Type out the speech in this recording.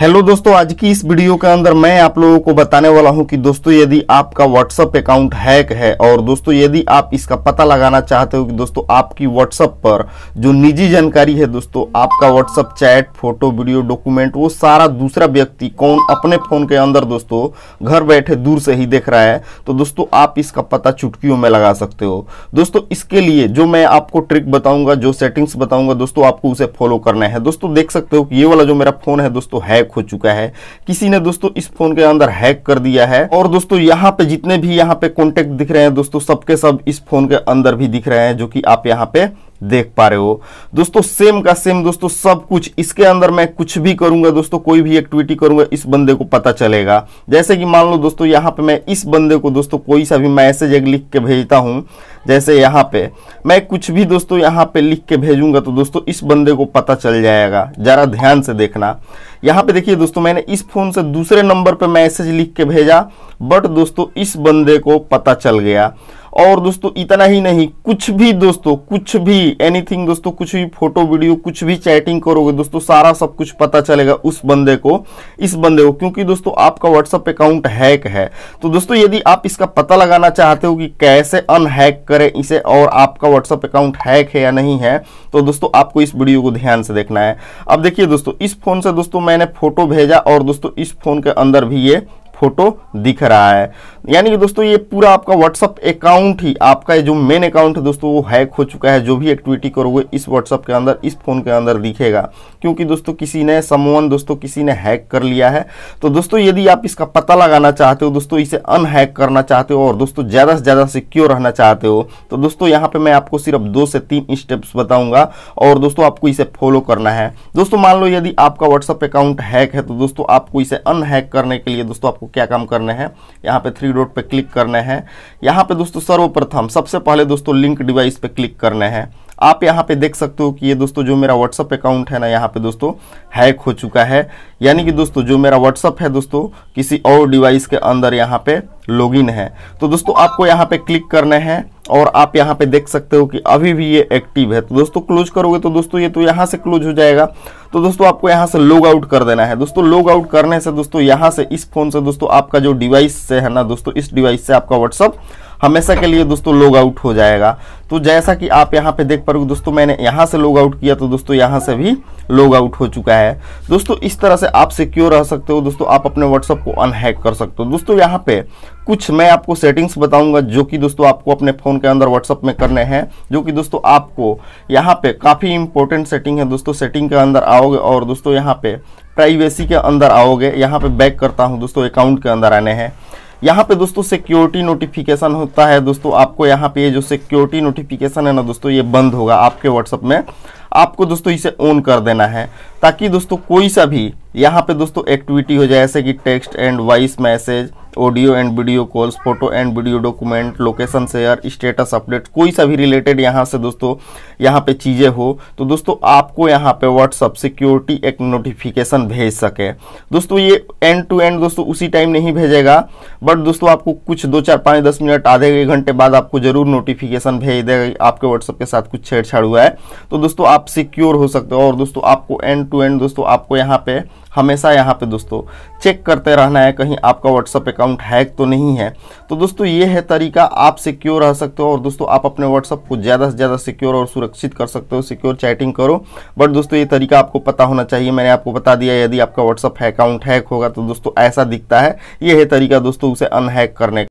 hello दोस्तों आज की इस वीडियो के अंदर मैं आप लोगों को बताने वाला हूं कि दोस्तों यदि आपका व्हाट्सअप अकाउंट हैक है और दोस्तों यदि आप इसका पता लगाना चाहते हो कि दोस्तों आपकी व्हाट्सअप पर जो निजी जानकारी है दोस्तों आपका WhatsApp chat photo video document वो सारा दूसरा व्यक्ति कौन अपने फ़ोन के अंदर दोस्तों घर बैठे दूर से ही देख रहा है तो दोस्तों आप इसका पता चुटकियों में लगा सकते हो दोस्तों इसके लिए जो मैं आपको ट्रिक बताऊँगा जो सेटिंग्स बताऊँगा दोस्तों आपको उसे फॉलो करना है दोस्तों देख सकते हो कि ये वाला जो मेरा फ़ोन है दोस्तों हैक हैक हो चुका है किसी ने दोस्तों इस फोन के अंदर हैक कर दिया है और दोस्तों यहाँ पे जितने भी यहाँ पे कॉन्टेक्ट दिख रहे हैं दोस्तों सबके सब इस फोन के अंदर भी दिख रहे हैं जो कि आप यहाँ पे देख पा रहे हो दोस्तों सेम का सेम दोस्तों सब कुछ इसके अंदर मैं कुछ भी करूंगा दोस्तों कोई भी एक्टिविटी करूंगा इस बंदे को पता चलेगा जैसे कि मान लो दोस्तों यहाँ पे मैं इस बंदे को दोस्तों कोई सा भी मैसेज एक लिख के भेजता हूँ जैसे यहाँ पे मैं कुछ भी दोस्तों यहाँ पे लिख के भेजूंगा तो दोस्तों इस बंदे को पता चल जाएगा ज़रा ध्यान से देखना यहाँ पे देखिए दोस्तों मैंने इस फ़ोन से दूसरे नंबर पे मैसेज लिख के भेजा बट दोस्तों इस बंदे को पता चल गया और दोस्तों इतना ही नहीं कुछ भी दोस्तों कुछ भी एनीथिंग दोस्तों कुछ भी फोटो वीडियो कुछ भी चैटिंग करोगे दोस्तों सारा सब कुछ पता चलेगा उस बंदे को इस बंदे को क्योंकि दोस्तों आपका व्हाट्सअप अकाउंट हैक है तो दोस्तों यदि आप इसका पता लगाना चाहते हो कि कैसे अनहैक करें इसे और आपका व्हाट्सअप अकाउंट हैक है या नहीं है तो दोस्तों आपको इस वीडियो को ध्यान से देखना है अब देखिए दोस्तों इस फोन से दोस्तों मैंने फोटो भेजा और दोस्तों इस फोन के अंदर भी ये फोटो दिख रहा है यानी कि दोस्तों ये पूरा आपका व्हाट्सअप अकाउंट ही आपका जो मेन अकाउंट है दोस्तों वो हैक हो चुका है जो भी एक्टिविटी करोगे इस व्हाट्सअप के अंदर इस फोन के अंदर दिखेगा क्योंकि दोस्तों किसी ने समवन दोस्तों किसी ने हैक कर लिया है तो दोस्तों यदि आप इसका पता लगाना चाहते हो दोस्तों इसे अनहैक करना चाहते हो और दोस्तों ज़्यादा से ज़्यादा सिक्योर रहना चाहते हो तो दोस्तों यहाँ पर मैं आपको सिर्फ दो से तीन स्टेप्स बताऊँगा और दोस्तों आपको इसे फॉलो करना है दोस्तों मान लो यदि आपका व्हाट्सअप अकाउंट हैक है तो दोस्तों आपको इसे अनहैक करने के लिए दोस्तों आपको क्या काम करने हैं यहाँ पे थ्री डॉट पे क्लिक करने हैं यहाँ पे दोस्तों सर्वप्रथम सबसे पहले दोस्तों लिंक डिवाइस पे क्लिक करने हैं आप यहाँ पे देख सकते हो कि ये दोस्तों जो मेरा व्हाट्सअप अकाउंट है ना यहाँ पे दोस्तों हैक हो चुका है यानी कि दोस्तों जो मेरा व्हाट्सअप है दोस्तों किसी और डिवाइस के अंदर यहाँ पे लॉगिन है तो दोस्तों आपको यहाँ पे क्लिक करना है और आप यहाँ पे देख सकते हो कि अभी भी ये एक्टिव है तो दोस्तों क्लोज करोगे तो दोस्तों ये तो यहाँ से क्लोज हो जाएगा तो दोस्तों आपको यहाँ से लॉग आउट कर देना है दोस्तों लॉग आउट करने से दोस्तों यहाँ से इस फोन से दोस्तों आपका जो डिवाइस से है ना दोस्तों इस डिवाइस से आपका व्हाट्सअप हमेशा के लिए दोस्तों लॉग आउट हो जाएगा तो जैसा कि आप यहाँ पे देख पा रहे हो दोस्तों मैंने यहाँ से लॉग आउट किया तो दोस्तों यहाँ से भी लॉग आउट हो चुका है दोस्तों इस तरह से आप सिक्योर रह सकते हो दोस्तों आप अपने व्हाट्सअप को अनहैक कर सकते हो दोस्तों यहाँ पे कुछ मैं आपको सेटिंग्स बताऊंगा जो कि दोस्तों आपको अपने फ़ोन के अंदर व्हाट्सअप में करने हैं जो कि दोस्तों आपको यहाँ पे काफ़ी इंपॉर्टेंट सेटिंग है दोस्तों सेटिंग के अंदर आओगे और दोस्तों यहाँ पे प्राइवेसी के अंदर आओगे यहाँ पे बैक करता हूँ दोस्तों अकाउंट के अंदर आने हैं यहाँ पे दोस्तों सिक्योरिटी नोटिफिकेशन होता है दोस्तों आपको यहाँ पे ये जो सिक्योरिटी नोटिफिकेशन है ना दोस्तों ये बंद होगा आपके व्हाट्सअप में आपको दोस्तों इसे ऑन कर देना है ताकि दोस्तों कोई सा भी यहाँ पे दोस्तों एक्टिविटी हो जाए जैसे कि text and voice message audio and video calls photo and video document location share status update कोई सा भी रिलेटेड यहाँ से दोस्तों यहाँ पे चीज़ें हो तो दोस्तों आपको यहाँ पे व्हाट्सअप सिक्योरिटी एक नोटिफिकेशन भेज सके दोस्तों ये एंड टू एंड दोस्तों उसी टाइम नहीं भेजेगा बट दोस्तों आपको कुछ दो चार पाँच दस मिनट आधे घंटे बाद आपको ज़रूर नोटिफिकेशन भेज देगा आपके व्हाट्सअप के साथ कुछ छेड़छाड़ हुआ है तो दोस्तों आप सिक्योर हो सकते हो और दोस्तों आपको एंड टू एंड दोस्तों आपको यहाँ पे हमेशा यहाँ पे दोस्तों चेक करते रहना है कहीं आपका व्हाट्सअप अकाउंट हैक तो नहीं है तो दोस्तों ये है तरीका आप सिक्योर रह सकते हो और दोस्तों आप अपने व्हाट्सअप को ज़्यादा से ज़्यादा सिक्योर और सुरक्षित कर सकते हो सिक्योर चैटिंग करो बट दोस्तों ये तरीका आपको पता होना चाहिए मैंने आपको बता दिया यदि आपका व्हाट्सअप अकाउंट हैक होगा तो दोस्तों ऐसा दिखता है ये है तरीका दोस्तों उसे अनहैक करने का